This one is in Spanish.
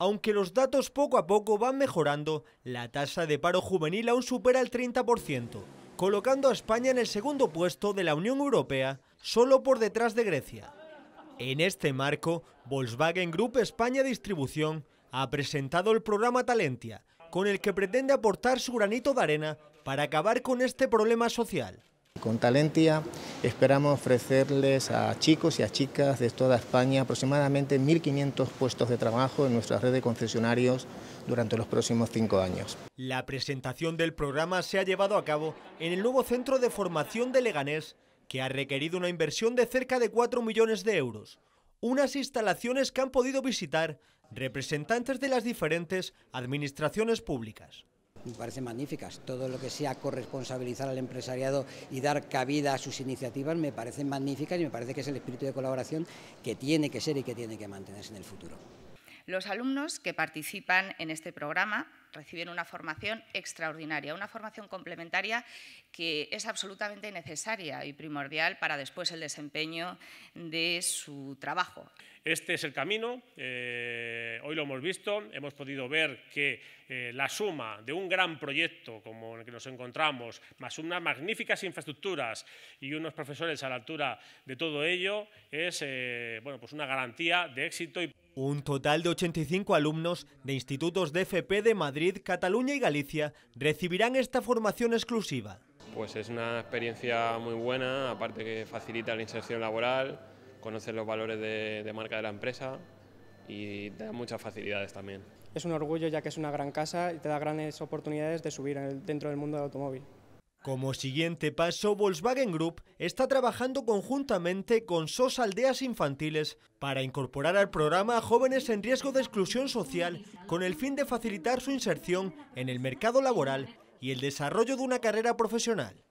Aunque los datos poco a poco van mejorando, la tasa de paro juvenil aún supera el 30%, colocando a España en el segundo puesto de la Unión Europea, solo por detrás de Grecia. En este marco, Volkswagen Group España Distribución ha presentado el programa Talentia, con el que pretende aportar su granito de arena para acabar con este problema social. Con Talentia esperamos ofrecerles a chicos y a chicas de toda España aproximadamente 1.500 puestos de trabajo en nuestra red de concesionarios durante los próximos cinco años. La presentación del programa se ha llevado a cabo en el nuevo centro de formación de Leganés, que ha requerido una inversión de cerca de 4 millones de euros. Unas instalaciones que han podido visitar representantes de las diferentes administraciones públicas me parecen magníficas. Todo lo que sea corresponsabilizar al empresariado y dar cabida a sus iniciativas me parecen magníficas y me parece que es el espíritu de colaboración que tiene que ser y que tiene que mantenerse en el futuro. Los alumnos que participan en este programa reciben una formación extraordinaria, una formación complementaria que es absolutamente necesaria y primordial para después el desempeño de su trabajo. Este es el camino, eh, hoy lo hemos visto, hemos podido ver que eh, la suma de un gran proyecto como el que nos encontramos, más unas magníficas infraestructuras y unos profesores a la altura de todo ello, es eh, bueno, pues una garantía de éxito. Y... Un total de 85 alumnos de institutos de FP de Madrid, Cataluña y Galicia recibirán esta formación exclusiva. Pues es una experiencia muy buena, aparte que facilita la inserción laboral, Conocer los valores de, marca de la empresa y te da muchas facilidades también. Es un orgullo ya que es una gran casa y te da grandes oportunidades de subir dentro del mundo del automóvil. Como siguiente paso, Volkswagen Group está trabajando conjuntamente con SOS Aldeas Infantiles para incorporar al programa a jóvenes en riesgo de exclusión social con el fin de facilitar su inserción en el mercado laboral y el desarrollo de una carrera profesional.